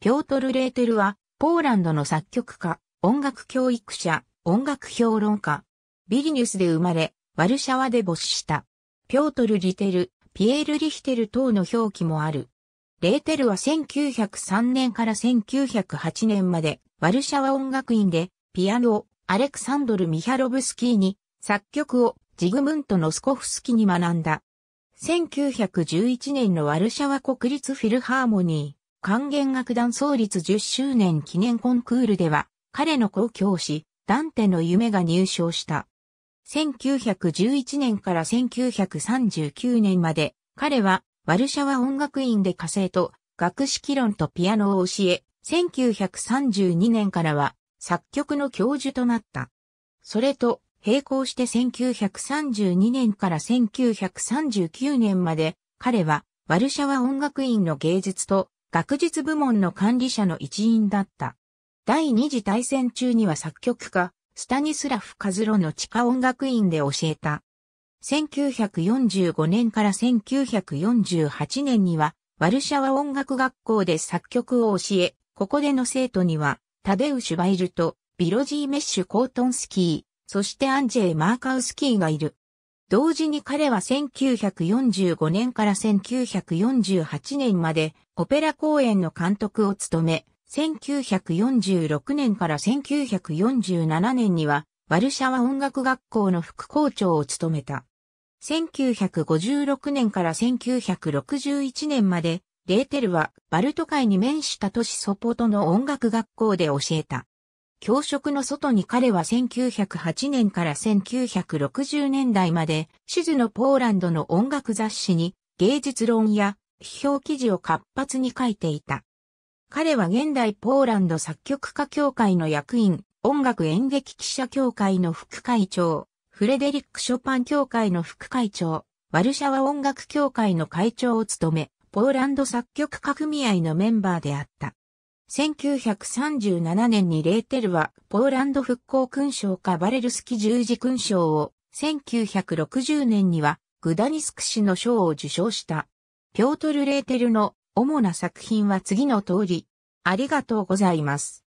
ピョートル・レーテルは、ポーランドの作曲家、音楽教育者、音楽評論家。ビリニュスで生まれ、ワルシャワで没した。ピョートル・リテル、ピエール・リヒテル等の表記もある。レーテルは1903年から1908年まで、ワルシャワ音楽院で、ピアノ、アレクサンドル・ミハロブスキーに、作曲を、ジグムント・ノスコフスキーに学んだ。1911年のワルシャワ国立フィルハーモニー。管弦楽団創立10周年記念コンクールでは、彼の故教師、ダンテの夢が入賞した。1911年から1939年まで、彼はワルシャワ音楽院で火星と学識論とピアノを教え、1932年からは作曲の教授となった。それと並行して1932年から1939年まで彼はワルシャワ音楽院の芸術と学術部門の管理者の一員だった。第二次大戦中には作曲家、スタニスラフ・カズロの地下音楽院で教えた。1945年から1948年には、ワルシャワ音楽学校で作曲を教え、ここでの生徒には、タデウシュ・バイルと、ビロジーメッシュ・コートンスキー、そしてアンジェイ・マーカウスキーがいる。同時に彼は1945年から1948年までオペラ公演の監督を務め、1946年から1947年にはワルシャワ音楽学校の副校長を務めた。1956年から1961年までレーテルはバルト海に面した都市ソポトの音楽学校で教えた。教職の外に彼は1908年から1960年代まで、シズのポーランドの音楽雑誌に芸術論や批評記事を活発に書いていた。彼は現代ポーランド作曲家協会の役員、音楽演劇記者協会の副会長、フレデリック・ショパン協会の副会長、ワルシャワ音楽協会の会長を務め、ポーランド作曲家組合のメンバーであった。1937年にレーテルはポーランド復興勲章かバレルスキ十字勲章を、1960年にはグダニスク氏の賞を受賞した。ピョートル・レーテルの主な作品は次の通り、ありがとうございます。